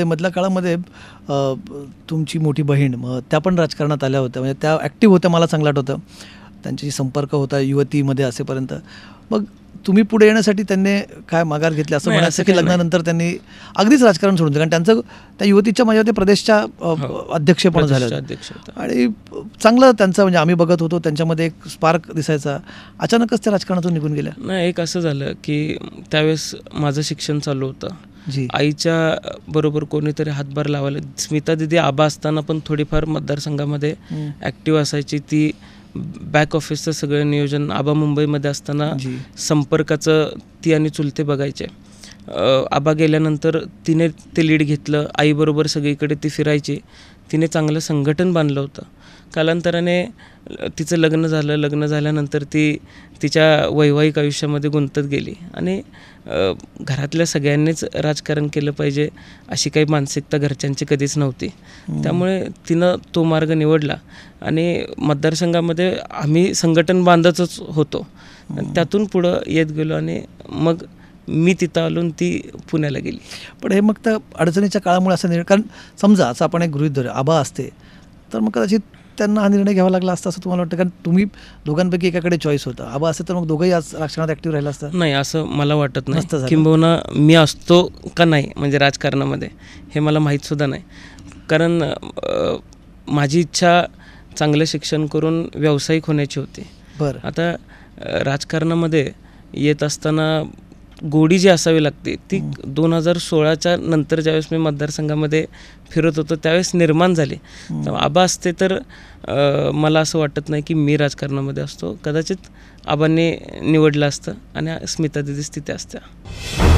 ते मधल्या काळामध्ये तुमची मोठी बहीण मग त्या पण राजकारणात आल्या होत्या म्हणजे त्या ॲक्टिव्ह होत्या मला चांगलं आठवतं त्यांच्याशी संपर्क होता युवतीमध्ये असेपर्यंत मग तुम्ही पुढे येण्यासाठी त्यांनी काय माघार घेतली असं म्हणायचं की लग्नानंतर त्यांनी अगदीच राजकारण सोडून दिलं कारण त्यांचं त्या युवतीच्या माझ्यावर प्रदेशच्या हो. अध्यक्ष पण झाले आणि चांगलं त्यांचं म्हणजे आम्ही बघत होतो त्यांच्यामध्ये एक स्पार्क दिसायचा अचानकच त्या राजकारणातून निघून गेल्या नाही एक असं झालं की त्यावेळेस माझं शिक्षण चालू होतं आईच्या बरोबर कोणीतरी हातभार लावायला स्मिता दिदी आबा असताना पण थोडीफार मतदारसंघामध्ये ऍक्टिव्ह असायची ती बॅक ऑफिसचं सगळं नियोजन आबा मुंबईमध्ये असताना संपर्काचं ती आणि चुलते बघायचे आबा गेल्यानंतर तिने ते लीड घेतलं आईबरोबर सगळीकडे ती फिरायची तिने चांगलं संघटन बांधलं होतं कालांतराने तिचं लग्न झालं लग्न झाल्यानंतर ती तिच्या वैवाहिक आयुष्यामध्ये गुंतत गेली आणि घरातल्या सगळ्यांनीच राजकारण केलं पाहिजे अशी काही मानसिकता घरच्यांची कधीच नव्हती त्यामुळे तिनं तो मार्ग निवडला आणि मतदारसंघामध्ये आम्ही संघटन बांधतच होतो त्यातून पुढं येत गेलो आणि मग मी तिथं आलून ती पुण्याला गेली पण हे मग तर अडचणीच्या काळामुळे असं निर्णय कारण समजा असं आपण एक गृहित धरू आबा असते तर मग कदाचित त्यांना हा निर्णय घ्यावा लागला असता असं तुम्हाला वाटतं कारण तुम्ही दोघांपैकी एकाकडे चॉईस होता आबा असते तर मग दोघंही आज राजकारणात ॲक्टिव्ह राहिला असतं नाही असं मला वाटत नाही किंबहुना मी असतो का नाही म्हणजे राजकारणामध्ये हे मला माहीतसुद्धा नाही कारण माझी इच्छा चांगलं शिक्षण करून व्यावसायिक होण्याची होती बरं आता राजकारणामध्ये येत असताना गोडी जी असावी लागते ती हो. दोन हजार सोळाच्या नंतर ज्यावेळेस मी मतदारसंघामध्ये फिरत होतो त्यावेळेस निर्माण झाली हो. तर आबा असते तर मला असं वाटत नाही की मी राजकारणामध्ये असतो कदाचित आबांनी निवडलं असतं आणि स्मिता दिदीच तिथे असत्या